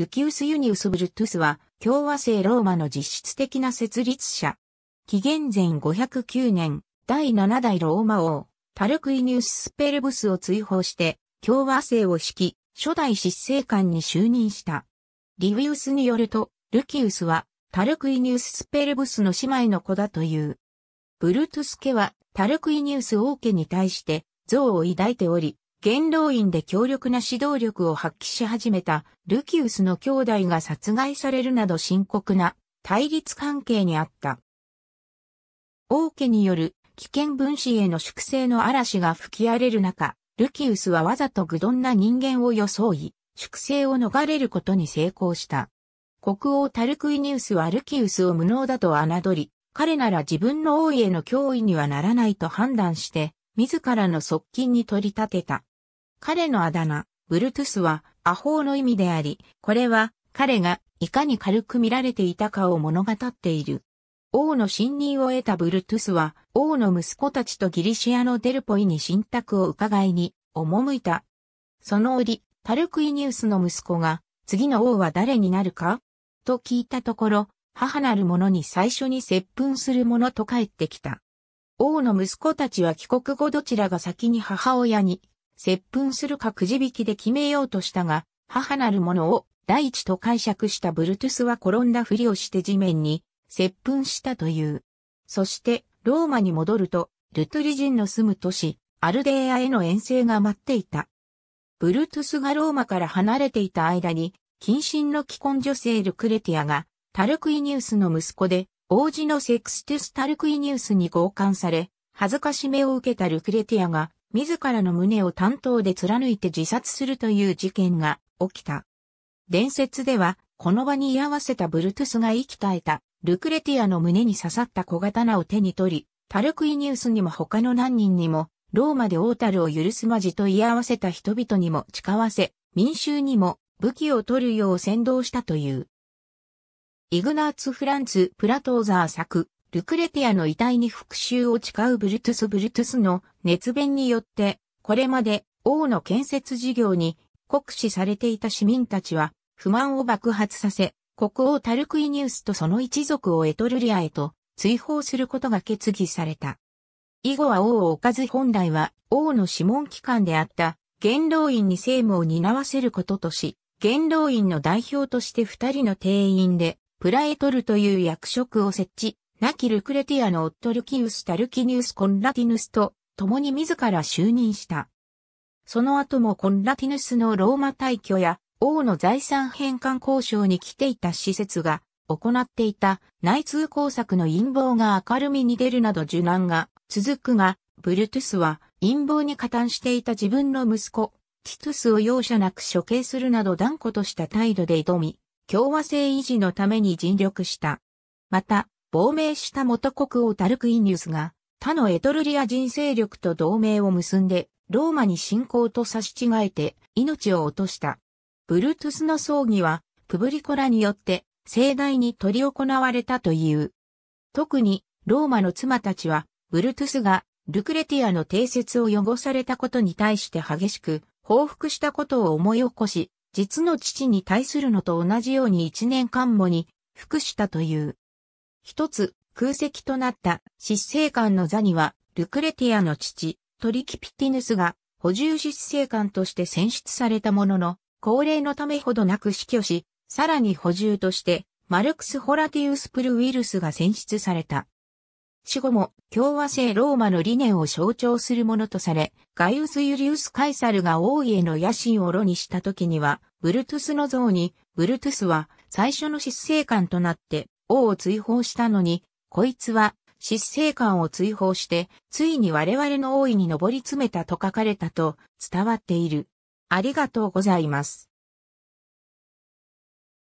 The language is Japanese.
ルキウス・ユニウス・ブルトゥスは、共和制ローマの実質的な設立者。紀元前509年、第7代ローマ王、タルクイニウス・スペルブスを追放して、共和制を指揮、初代執政官に就任した。リウィウスによると、ルキウスは、タルクイニウス・スペルブスの姉妹の子だという。ブルトゥス家は、タルクイニウス王家に対して、憎悪を抱いており、元老院で強力な指導力を発揮し始めたルキウスの兄弟が殺害されるなど深刻な対立関係にあった。王家による危険分子への粛清の嵐が吹き荒れる中、ルキウスはわざと愚鈍な人間を装い、粛清を逃れることに成功した。国王タルクイニウスはルキウスを無能だと侮り、彼なら自分の王位への脅威にはならないと判断して、自らの側近に取り立てた。彼のあだ名、ブルトゥスは、アホの意味であり、これは、彼が、いかに軽く見られていたかを物語っている。王の信任を得たブルトゥスは、王の息子たちとギリシアのデルポイに信託を伺いに、赴いた。その折、タルクイニウスの息子が、次の王は誰になるかと聞いたところ、母なる者に最初に接吻する者と帰ってきた。王の息子たちは帰国後どちらが先に母親に接吻するかくじ引きで決めようとしたが、母なるものを第一と解釈したブルトゥスは転んだふりをして地面に接吻したという。そして、ローマに戻ると、ルトゥリ人の住む都市、アルデーアへの遠征が待っていた。ブルトゥスがローマから離れていた間に、近親の既婚女性ルクレティアが、タルクイニウスの息子で、王子のセクスティス・タルクイニウスに強姦され、恥ずかしめを受けたルクレティアが、自らの胸を担当で貫いて自殺するという事件が起きた。伝説では、この場に居合わせたブルトゥスが生き絶えた、ルクレティアの胸に刺さった小刀を手に取り、タルクイニウスにも他の何人にも、ローマでオータルを許すまじと居合わせた人々にも誓わせ、民衆にも武器を取るよう先導したという。イグナーツ・フランツ・プラトーザー作、ルクレティアの遺体に復讐を誓うブルトゥス・ブルトゥスの熱弁によって、これまで王の建設事業に酷使されていた市民たちは不満を爆発させ、国王タルクイニウスとその一族をエトルリアへと追放することが決議された。以後は王を置かず本来は王の諮問機関であった元老院に政務を担わせることとし、元老院の代表として二人の定員でプラエトルという役職を設置亡きルクレティアの夫ルキウス・タルキニウス・コンラティヌスと共に自ら就任した。その後もコンラティヌスのローマ退去や王の財産返還交渉に来ていた施設が行っていた内通工作の陰謀が明るみに出るなど受難が続くが、ブルトゥスは陰謀に加担していた自分の息子、ティトゥスを容赦なく処刑するなど断固とした態度で挑み、共和制維持のために尽力した。また、亡命した元国王タルクイニースが、他のエトルリア人勢力と同盟を結んで、ローマに侵攻と差し違えて命を落とした。ブルトゥスの葬儀は、プブリコラによって盛大に取り行われたという。特に、ローマの妻たちは、ブルトゥスがルクレティアの定説を汚されたことに対して激しく報復したことを思い起こし、実の父に対するのと同じように一年間もに服したという。一つ、空席となった執政官の座には、ルクレティアの父、トリキピティヌスが補充執政官として選出されたものの、高齢のためほどなく死去し、さらに補充として、マルクス・ホラティウス・プルウィルスが選出された。死後も共和制ローマの理念を象徴するものとされ、ガイウス・ユリウス・カイサルが王位への野心を炉にした時には、ブルトゥスの像に、ブルトゥスは最初の執政官となって王を追放したのに、こいつは、執政官を追放して、ついに我々の王位に上り詰めたと書かれたと伝わっている。ありがとうございます。